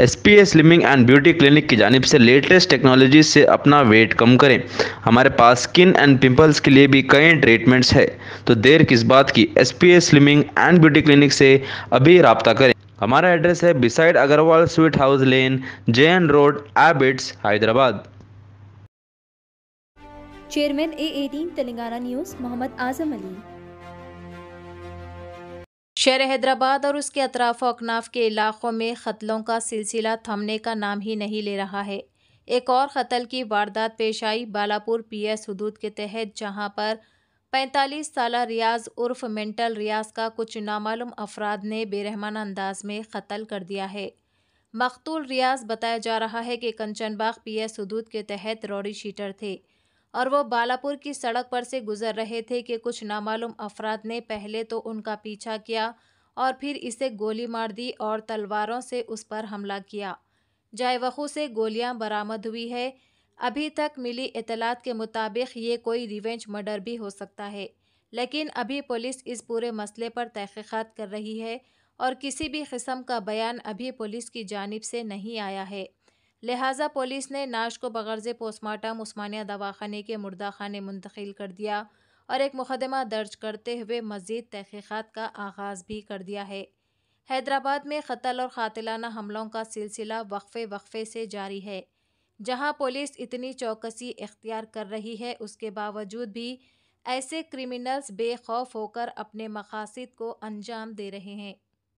S P A and beauty clinic की जानब से लेटेस्ट टेक्नोलॉजी से अपना वेट कम करें हमारे पास स्किन एंड पिंपल्स के लिए भी कई ट्रीटमेंट्स है तो देर किस बात की S P A and beauty clinic से अभी रबता करें हमारा एड्रेस है beside Agarwal sweet house lane J N road Abids Hyderabad chairman A eighteen Telangana news Mohammad Azam Ali शहर हैदराबाद और उसके अतराफ अकनाफ के इलाकों में कत्लों का सिलसिला थमने का नाम ही नहीं ले रहा है एक और कत्ल की वारदात पेश आई बालापुर पी एस हदूद के तहत जहां पर 45 साल रियाज उर्फ मेंटल रियाज का कुछ नामालूम अफराद ने बेरहमाना अंदाज में कत्ल कर दिया है मकतूल रियाज बताया जा रहा है कि कंचनबाग पी एस हदूद के तहत रोडी शीटर थे और वो बालापुर की सड़क पर से गुजर रहे थे कि कुछ नामालूम अफराद ने पहले तो उनका पीछा किया और फिर इसे गोली मार दी और तलवारों से उस पर हमला किया जायवखू से गोलियां बरामद हुई है अभी तक मिली इतलात के मुताबिक ये कोई रिवेंज मर्डर भी हो सकता है लेकिन अभी पुलिस इस पूरे मसले पर तहकीक़ात कर रही है और किसी भी किस्म का बयान अभी पुलिस की जानब से नहीं आया है लिहाजा पुलिस ने नाश को बगर्ज पोस्टमार्टम उस्मानिया दवाखाने के मुर्दा खाने मुंतकिल कर दिया और एक मुकदमा दर्ज करते हुए मजीद तहकीक़ात का आगाज़ भी कर दिया है हैदराबाद में कत्ल और कातिलाना हमलों का सिलसिला वक्फे वक्फे से जारी है जहां पुलिस इतनी चौकसी इख्तियार कर रही है उसके बावजूद भी ऐसे क्रिमिनल्स बेखौफ होकर अपने मकासद को अंजाम दे रहे हैं